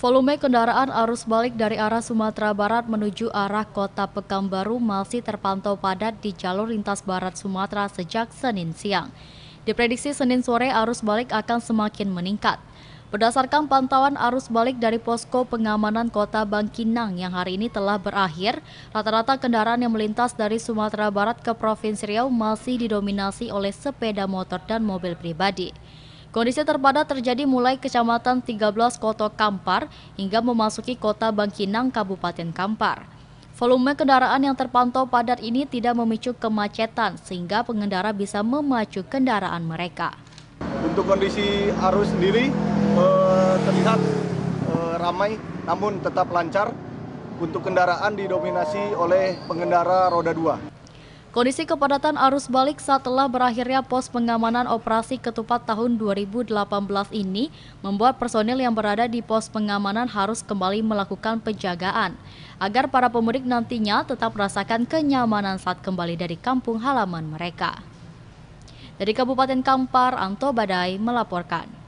Volume kendaraan arus balik dari arah Sumatera Barat menuju arah kota Pekanbaru masih terpantau padat di jalur lintas barat Sumatera sejak Senin siang. Diprediksi Senin sore arus balik akan semakin meningkat. Berdasarkan pantauan arus balik dari posko pengamanan kota Bangkinang yang hari ini telah berakhir, rata-rata kendaraan yang melintas dari Sumatera Barat ke Provinsi Riau masih didominasi oleh sepeda motor dan mobil pribadi. Kondisi terpadat terjadi mulai Kecamatan 13 Kota Kampar hingga memasuki Kota Bangkinang, Kabupaten Kampar. Volume kendaraan yang terpantau padat ini tidak memicu kemacetan sehingga pengendara bisa memacu kendaraan mereka. Untuk kondisi arus sendiri eh, terlihat eh, ramai namun tetap lancar. Untuk kendaraan didominasi oleh pengendara roda 2. Kondisi kepadatan arus balik setelah berakhirnya pos pengamanan operasi ketupat tahun 2018 ini membuat personil yang berada di pos pengamanan harus kembali melakukan penjagaan agar para pemudik nantinya tetap merasakan kenyamanan saat kembali dari kampung halaman mereka. Dari Kabupaten Kampar, Anto Badai melaporkan.